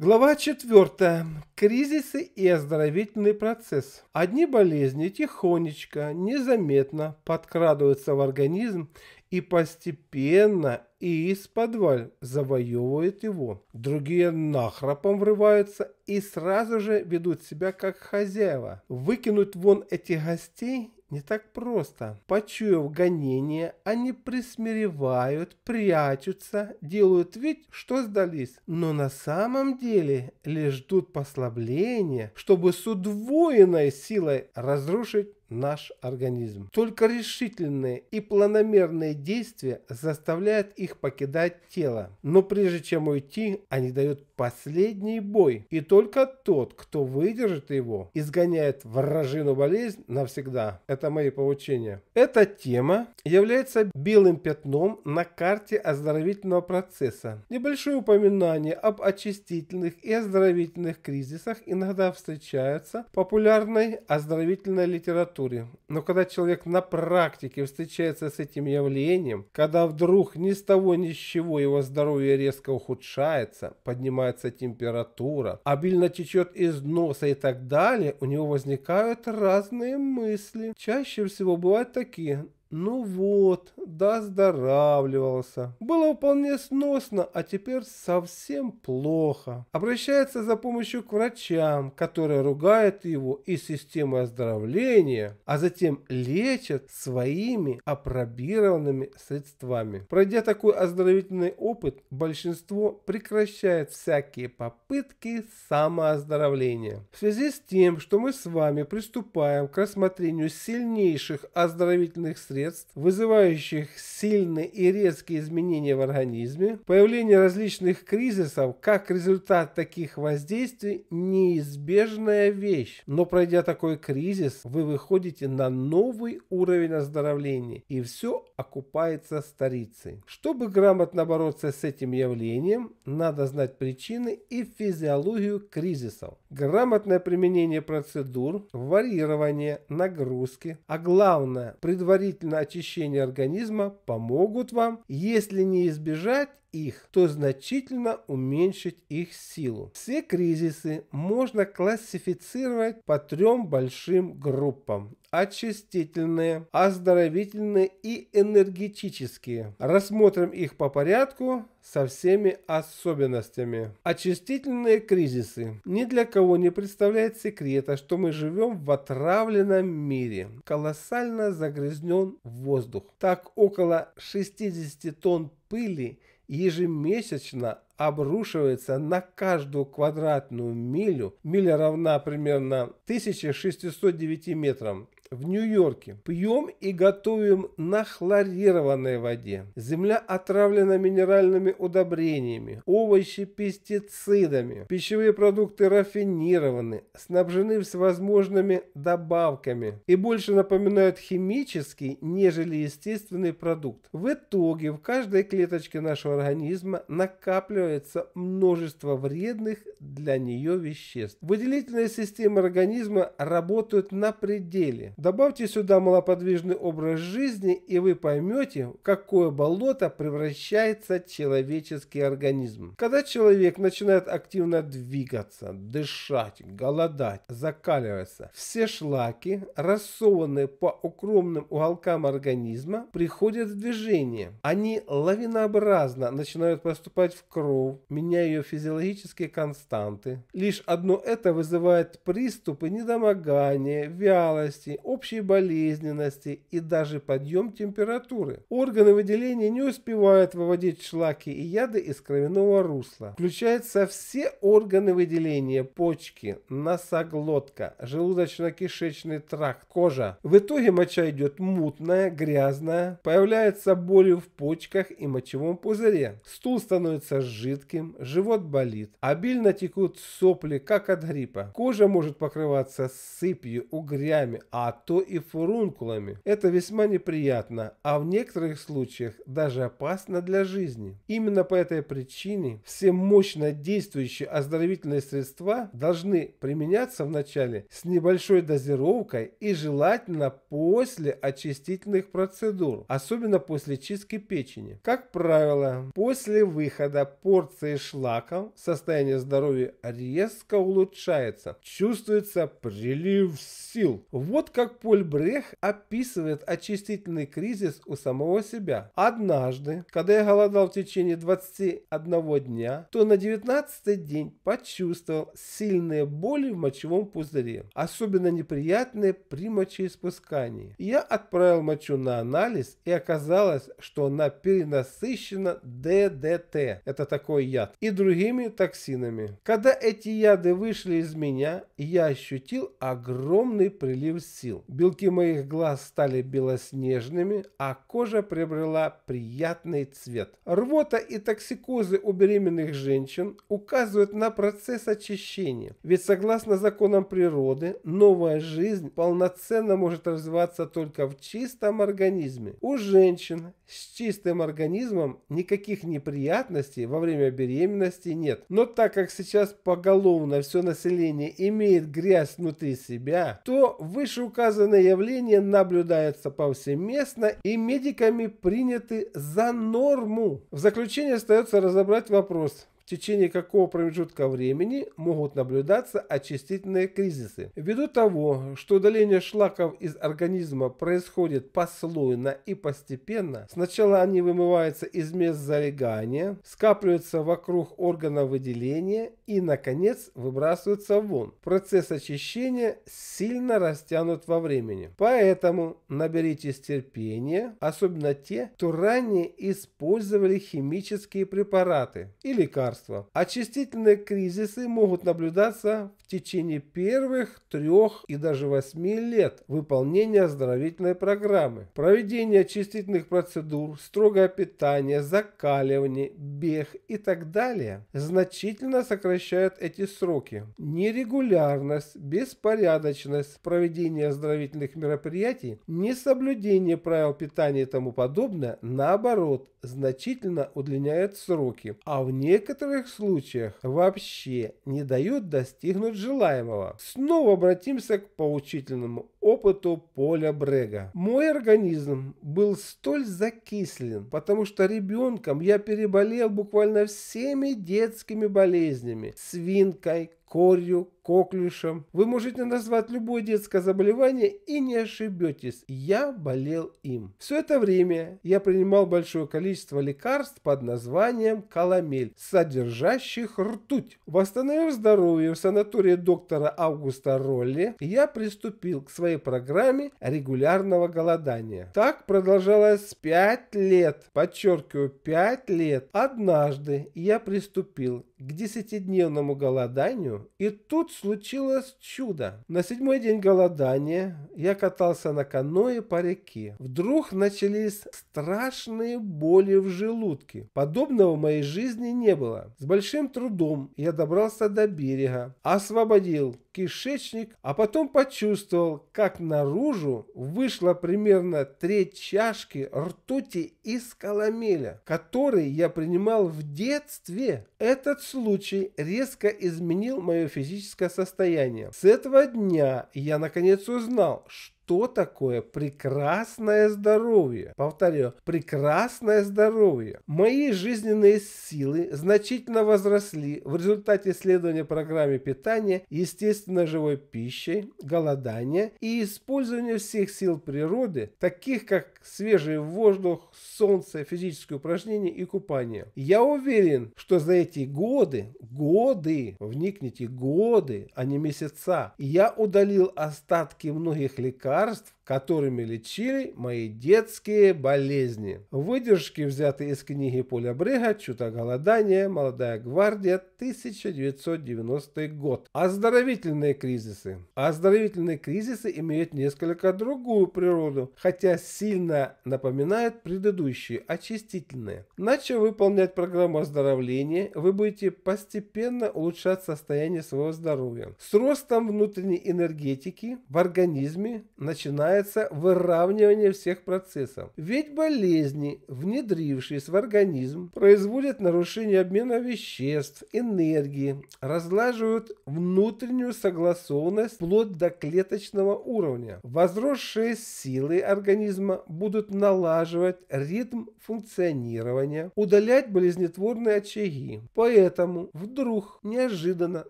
Глава 4. Кризисы и оздоровительный процесс. Одни болезни тихонечко, незаметно подкрадываются в организм и постепенно и из подваль завоевывают его. Другие нахрапом врываются и сразу же ведут себя как хозяева. Выкинуть вон этих гостей не так просто. Почуяв гонение, они присмиревают, прячутся, делают вид, что сдались. Но на самом деле лишь ждут послабления, чтобы с удвоенной силой разрушить наш организм. Только решительные и планомерные действия заставляют их покидать тело. Но прежде чем уйти, они дают последний бой. И только тот, кто выдержит его, изгоняет вражину болезнь навсегда. Это мои поучения. Эта тема является белым пятном на карте оздоровительного процесса. Небольшое упоминание об очистительных и оздоровительных кризисах иногда встречаются в популярной оздоровительной литературе литературе. Но когда человек на практике встречается с этим явлением, когда вдруг ни с того ни с чего его здоровье резко ухудшается, поднимается температура, обильно течет из носа и так далее, у него возникают разные мысли. Чаще всего бывают такие. Ну вот, доздоравливался. Было вполне сносно, а теперь совсем плохо. Обращается за помощью к врачам, которые ругают его и системы оздоровления, а затем лечат своими опробированными средствами. Пройдя такой оздоровительный опыт, большинство прекращает всякие попытки самооздоровления. В связи с тем, что мы с вами приступаем к рассмотрению сильнейших оздоровительных средств, средств, вызывающих сильные и резкие изменения в организме, появление различных кризисов как результат таких воздействий неизбежная вещь. Но пройдя такой кризис, вы выходите на новый уровень оздоровления и все окупается старицей. Чтобы грамотно бороться с этим явлением, надо знать причины и физиологию кризисов. Грамотное применение процедур, варьирование, нагрузки, а главное предварительно на очищение организма помогут вам, если не избежать, их, то значительно уменьшить их силу. Все кризисы можно классифицировать по трем большим группам очистительные, оздоровительные и энергетические. Рассмотрим их по порядку со всеми особенностями. Очистительные кризисы. Ни для кого не представляет секрета, что мы живем в отравленном мире. Колоссально загрязнен воздух. Так около 60 тонн пыли ежемесячно обрушивается на каждую квадратную милю. Миля равна примерно 1609 метрам в Нью-Йорке. Пьем и готовим на хлорированной воде. Земля отравлена минеральными удобрениями, овощи пестицидами, пищевые продукты рафинированы, снабжены всевозможными добавками и больше напоминают химический, нежели естественный продукт. В итоге в каждой клеточке нашего организма накапливается множество вредных для нее веществ. Выделительные системы организма работают на пределе. Добавьте сюда малоподвижный образ жизни, и вы поймете, в какое болото превращается человеческий организм. Когда человек начинает активно двигаться, дышать, голодать, закаливаться, все шлаки, рассованные по укромным уголкам организма, приходят в движение. Они лавинообразно начинают поступать в кровь, меняя ее физиологические константы. Лишь одно это вызывает приступы недомогания, вялости, общей болезненности и даже подъем температуры. Органы выделения не успевают выводить шлаки и яды из кровяного русла. Включаются все органы выделения, почки, носоглотка, желудочно-кишечный тракт, кожа. В итоге моча идет мутная, грязная, появляется боль в почках и мочевом пузыре. Стул становится жидким, живот болит, обильно текут сопли, как от гриппа. Кожа может покрываться сыпью, угрями, а от то и фурункулами. Это весьма неприятно, а в некоторых случаях даже опасно для жизни. Именно по этой причине все мощно действующие оздоровительные средства должны применяться вначале с небольшой дозировкой и желательно после очистительных процедур, особенно после чистки печени. Как правило, после выхода порции шлаков состояние здоровья резко улучшается, чувствуется прилив сил. Вот как как Поль Брех описывает очистительный кризис у самого себя. «Однажды, когда я голодал в течение 21 дня, то на 19 день почувствовал сильные боли в мочевом пузыре, особенно неприятные при мочеиспускании. Я отправил мочу на анализ, и оказалось, что она перенасыщена ДДТ, это такой яд, и другими токсинами. Когда эти яды вышли из меня, я ощутил огромный прилив сил сил. Белки моих глаз стали белоснежными, а кожа приобрела приятный цвет. Рвота и токсикозы у беременных женщин указывают на процесс очищения. Ведь согласно законам природы, новая жизнь полноценно может развиваться только в чистом организме. У женщин с чистым организмом никаких неприятностей во время беременности нет. Но так как сейчас поголовно все население имеет грязь внутри себя, то вышеуказанные указанное явление наблюдается повсеместно и медиками приняты за норму. В заключение остается разобрать вопрос, в течение какого промежутка времени могут наблюдаться очистительные кризисы. Ввиду того, что удаление шлаков из организма происходит послойно и постепенно, сначала они вымываются из мест залегания, скапливаются вокруг органа выделения и, наконец, выбрасываются вон. Процесс очищения сильно растянут во времени. Поэтому наберитесь терпения, особенно те, кто ранее использовали химические препараты и лекарства государства. Очистительные кризисы могут наблюдаться в течение первых трех и даже восьми лет выполнения оздоровительной программы. Проведение очистительных процедур, строгое питание, закаливание, бег и так далее значительно сокращают эти сроки. Нерегулярность, беспорядочность проведения оздоровительных мероприятий, несоблюдение правил питания и тому подобное, наоборот, значительно удлиняет сроки, а в некоторых стрессовых случаях вообще не дают достигнуть желаемого. Снова обратимся к поучительному опыту Поля Брега. Мой организм был столь закислен, потому что ребенком я переболел буквально всеми детскими болезнями. Свинкой, корью, коклюшем. Вы можете назвать любое детское заболевание и не ошибетесь. Я болел им. Все это время я принимал большое количество лекарств под названием каламель, содержащих ртуть. Восстановив здоровье в санатории доктора Августа Ролли, я приступил к своей программе регулярного голодания. Так продолжалось 5 лет, подчеркиваю, 5 лет. Однажды я приступил к десятидневному голоданию, и тут случилось чудо. На седьмой день голодания я катался на каное по реке. Вдруг начались страшные боли в желудке. Подобного в моей жизни не было. С большим трудом я добрался до берега, освободил кишечник, а потом почувствовал, как наружу вышла примерно треть чашки ртути из коломеля, который я принимал в детстве. Этот случай резко изменил мое физическое состояние. С этого дня я наконец узнал, что что такое прекрасное здоровье. Повторю, прекрасное здоровье. Мои жизненные силы значительно возросли в результате исследования программы питания, естественно, живой пищей, голодания и использования всех сил природы, таких как свежий воздух, солнце, физические упражнения и купание. Я уверен, что за эти годы, годы, вникните, годы, а не месяца, я удалил остатки многих лекарств, которыми лечили мои детские болезни. Выдержки взяты из книги Поля Брега «Чудо голодания. Молодая гвардия. 1990 год». Оздоровительные кризисы. Оздоровительные кризисы имеют несколько другую природу, хотя сильно напоминают предыдущие, очистительные. Начав выполнять программу оздоровления, вы будете постепенно улучшать состояние своего здоровья. С ростом внутренней энергетики в организме начинает называется выравнивание всех процессов. Ведь болезни, внедрившись в организм, производят нарушение обмена веществ, энергии, разлаживают внутреннюю согласованность вплоть до клеточного уровня. Возросшие силы организма будут налаживать ритм функционирования, удалять болезнетворные очаги. Поэтому вдруг неожиданно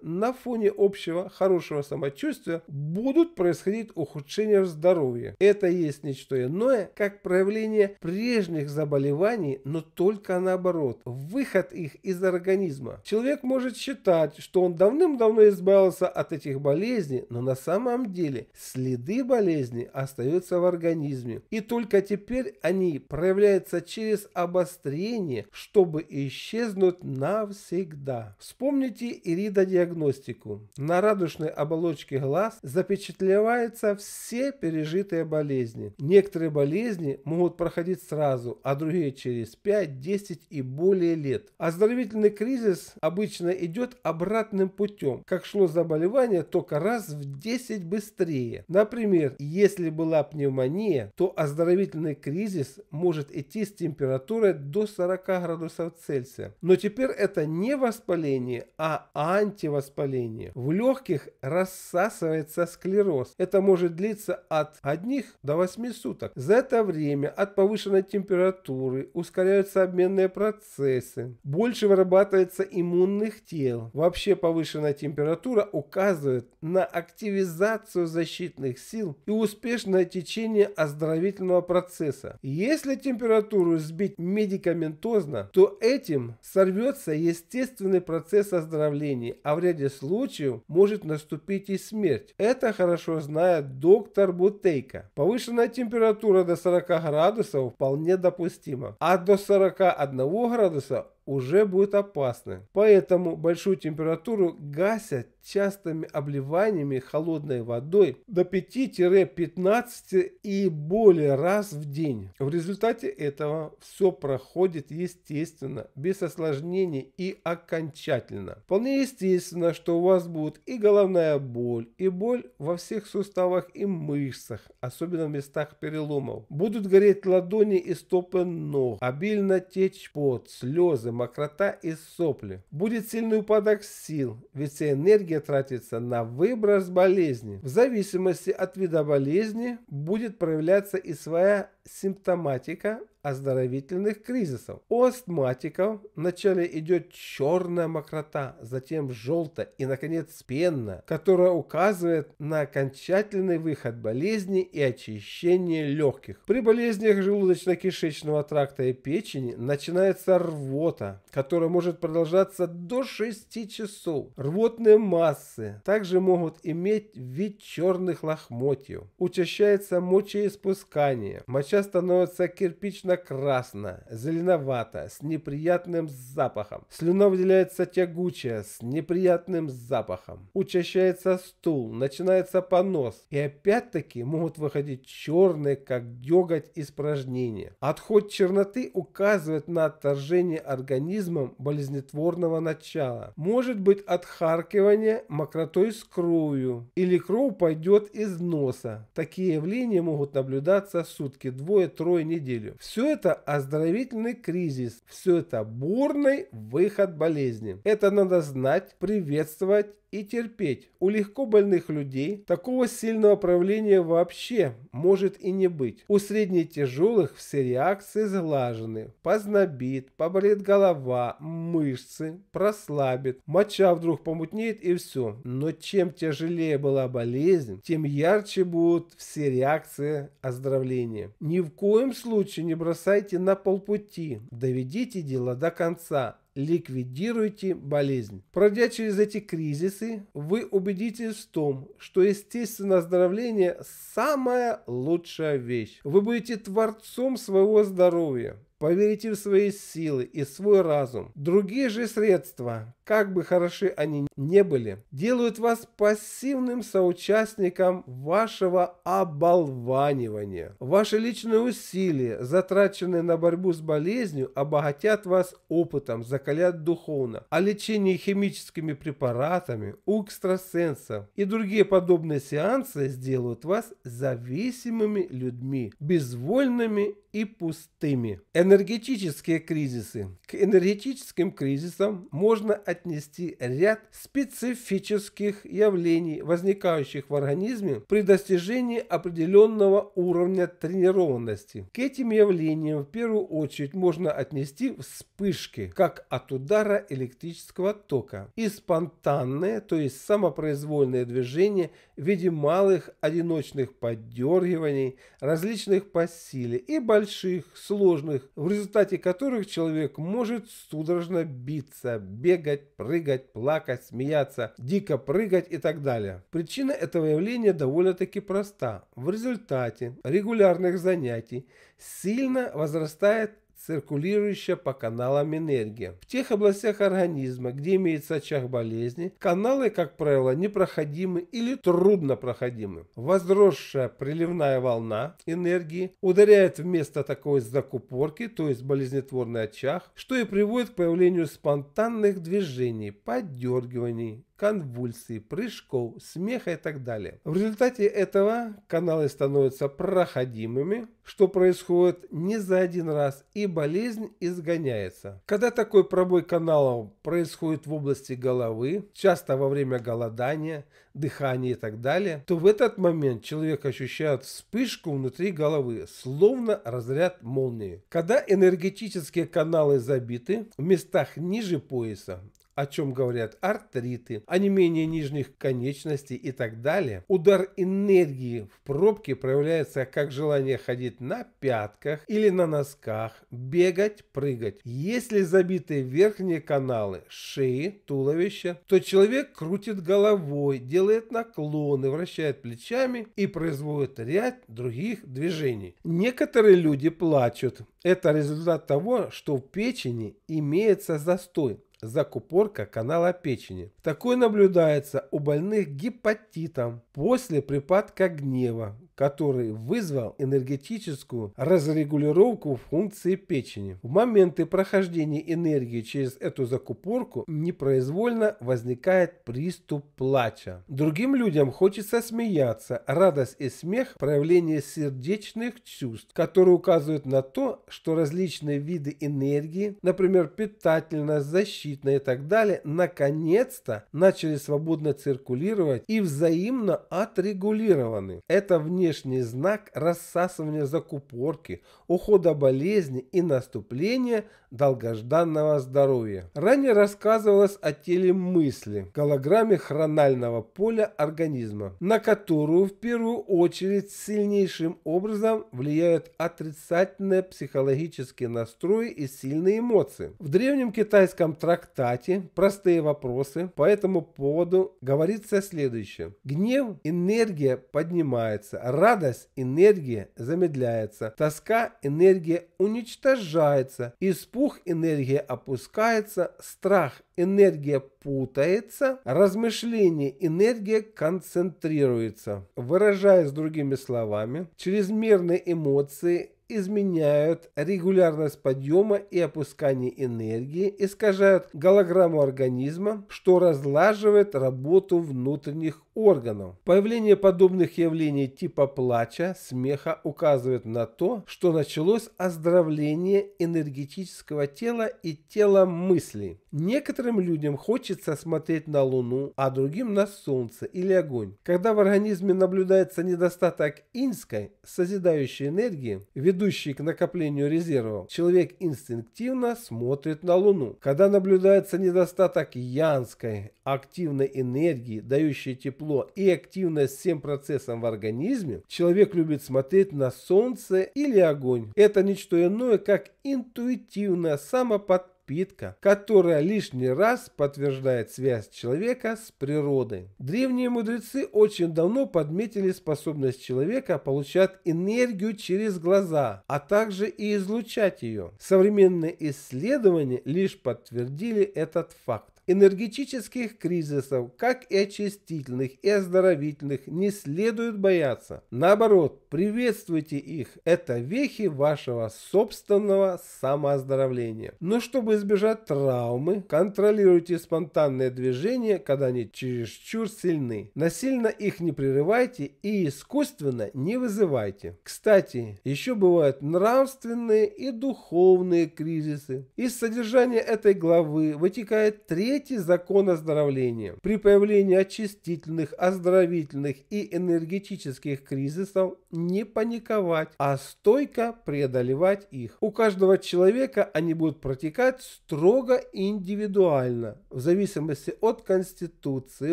на фоне общего хорошего самочувствия будут происходить ухудшения здоровья здоровья. Это есть нечто иное, как проявление прежних заболеваний, но только наоборот, выход их из организма. Человек может считать, что он давным-давно избавился от этих болезней, но на самом деле следы болезни остаются в организме. И только теперь они проявляются через обострение, чтобы исчезнуть навсегда. Вспомните иридодиагностику. На радужной оболочке глаз запечатлеваются все пережитые скрытые болезни. Некоторые болезни могут проходить сразу, а другие через 5, 10 и более лет. Оздоровительный кризис обычно идет обратным путем. Как шло заболевание, только раз в 10 быстрее. Например, если была пневмония, то оздоровительный кризис может идти с температурой до 40 градусов Цельсия. Но теперь это не воспаление, а антивоспаление. В легких рассасывается склероз. Это может длиться от одних до 8 суток. За это время от повышенной температуры ускоряются обменные процессы, больше вырабатывается иммунных тел. Вообще повышенная температура указывает на активизацию защитных сил и успешное течение оздоровительного процесса. Если температуру сбить медикаментозно, то этим сорвется естественный процесс оздоровления, а в ряде случаев может наступить и смерть. Это хорошо знает доктор Бутей лейка. Повышенная температура до 40 градусов вполне допустима, а до 41 градуса уже будет опасно. Поэтому большую температуру гасят частыми обливаниями холодной водой до 5-15 и более раз в день. В результате этого все проходит естественно, без осложнений и окончательно. Вполне естественно, что у вас будет и головная боль, и боль во всех суставах и мышцах, особенно в местах переломов. Будут гореть ладони и стопы ног, обильно течь пот, слезы, мокрота и сопли. Будет сильный упадок сил, ведь вся энергия тратится на выброс болезни. В зависимости от вида болезни будет проявляться и своя симптоматика, оздоровительных кризисов. У астматиков вначале идет черная мокрота, затем желтая и, наконец, пенная, которая указывает на окончательный выход болезни и очищение легких. При болезнях желудочно-кишечного тракта и печени начинается рвота, которая может продолжаться до 6 часов. Рвотные массы также могут иметь вид черных лохмотьев. Учащается мочеиспускание. Моча становится кирпично серо-красно, зеленовато, с неприятным запахом. Слюна выделяется тягучая, с неприятным запахом. Учащается стул, начинается понос. И опять-таки могут выходить черные, как деготь, испражнения. Отход черноты указывает на отторжение организмом болезнетворного начала. Может быть отхаркивание мокротой с кровью или кровь пойдет из носа. Такие явления могут наблюдаться сутки, двое, трое, неделю. Все это оздоровительный кризис, все это бурный выход болезни. Это надо знать, приветствовать и терпеть. У легко больных людей такого сильного правления вообще может и не быть. У средне тяжелых все реакции сглажены. Познобит, поболит голова, мышцы, прослабит, моча вдруг помутнеет и все. Но чем тяжелее была болезнь, тем ярче будут все реакции оздоровления. Ни в коем случае не бросайте на полпути, доведите дело до конца ликвидируйте болезнь. Пройдя через эти кризисы, вы убедитесь в том, что естественное оздоровление – самая лучшая вещь. Вы будете творцом своего здоровья. Поверите в свои силы и свой разум. Другие же средства, как бы хороши они не были, делают вас пассивным соучастником вашего оболванивания. Ваши личные усилия, затраченные на борьбу с болезнью, обогатят вас опытом, закалят духовно. А лечение химическими препаратами, у экстрасенсов и другие подобные сеансы сделают вас зависимыми людьми, безвольными и пустыми. Энергетические кризисы. К энергетическим кризисам можно отнести ряд специфических явлений, возникающих в организме при достижении определенного уровня тренированности. К этим явлениям в первую очередь можно отнести вспышки, как от удара электрического тока, и спонтанные, то есть самопроизвольные движения в виде малых одиночных поддергиваний, различных по силе и больших сложных в результате которых человек может судорожно биться, бегать, прыгать, плакать, смеяться, дико прыгать и так далее. Причина этого явления довольно-таки проста. В результате регулярных занятий сильно возрастает циркулирующая по каналам энергия. В тех областях организма, где имеется очаг болезни, каналы, как правило, непроходимы или труднопроходимы. Возросшая приливная волна энергии ударяет вместо такой закупорки, то есть болезнетворный очаг, что и приводит к появлению спонтанных движений, поддергиваний конвульсий, прыжков, смеха и так далее. В результате этого каналы становятся проходимыми, что происходит не за один раз, и болезнь изгоняется. Когда такой пробой каналов происходит в области головы, часто во время голодания, дыхания и так далее, то в этот момент человек ощущает вспышку внутри головы, словно разряд молнии. Когда энергетические каналы забиты в местах ниже пояса, о чем говорят артриты, а не менее нижних конечностей и так далее, удар энергии в пробке проявляется как желание ходить на пятках или на носках, бегать, прыгать. Если забиты верхние каналы шеи, туловища, то человек крутит головой, делает наклоны, вращает плечами и производит ряд других движений. Некоторые люди плачут. Это результат того, что в печени имеется застой закупорка канала печени. Такое наблюдается у больных гепатитом после припадка гнева, который вызвал энергетическую разрегулировку функции печени. В моменты прохождения энергии через эту закупорку непроизвольно возникает приступ плача. Другим людям хочется смеяться. Радость и смех – проявление сердечных чувств, которые указывают на то, что различные виды энергии, например, питательная, защитная и так далее, наконец-то начали свободно циркулировать и взаимно отрегулированы. Это вне внешний знак рассасывания закупорки, ухода болезни и наступления долгожданного здоровья. Ранее рассказывалось о теле мысли, голограмме хронального поля организма, на которую в первую очередь сильнейшим образом влияют отрицательные психологические настрои и сильные эмоции. В древнем китайском трактате «Простые вопросы» по этому поводу говорится следующее. Гнев – энергия поднимается, радость – энергия замедляется, тоска – энергия уничтожается, испуг пух энергия опускается, страх энергия путается, размышление, энергия концентрируется. Выражаясь другими словами, чрезмерные эмоции изменяют регулярность подъема и опускания энергии, искажают голограмму организма, что разлаживает работу внутренних органов. Появление подобных явлений типа плача, смеха указывает на то, что началось оздоровление энергетического тела и тела мыслей. Некоторые Некоторым людям хочется смотреть на Луну, а другим на Солнце или огонь. Когда в организме наблюдается недостаток инской, созидающей энергии, ведущей к накоплению резервов, человек инстинктивно смотрит на Луну. Когда наблюдается недостаток янской, активной энергии, дающей тепло и активность всем процессам в организме, человек любит смотреть на Солнце или огонь. Это не что иное, как интуитивное самоподпитание подпитка, которая лишний раз подтверждает связь человека с природой. Древние мудрецы очень давно подметили способность человека получать энергию через глаза, а также и излучать ее. Современные исследования лишь подтвердили этот факт. Энергетических кризисов, как и очистительных и оздоровительных, не следует бояться. Наоборот, приветствуйте их. Это вехи вашего собственного самооздоровления. Но чтобы избежать травмы, контролируйте спонтанные движения, когда они чересчур сильны. Насильно их не прерывайте и искусственно не вызывайте. Кстати, еще бывают нравственные и духовные кризисы. Из содержания этой главы вытекает третья Третий закон оздоровления. При появлении очистительных, оздоровительных и энергетических кризисов не паниковать, а стойко преодолевать их. У каждого человека они будут протекать строго индивидуально, в зависимости от конституции,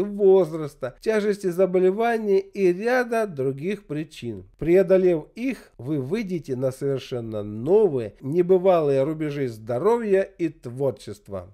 возраста, тяжести заболевания и ряда других причин. Преодолев их, вы выйдете на совершенно новые, небывалые рубежи здоровья и творчества.